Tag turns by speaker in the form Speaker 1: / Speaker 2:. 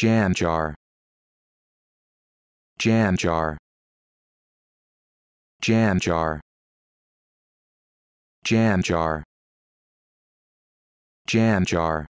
Speaker 1: jam jar jam jar jam jar jam jar jam jar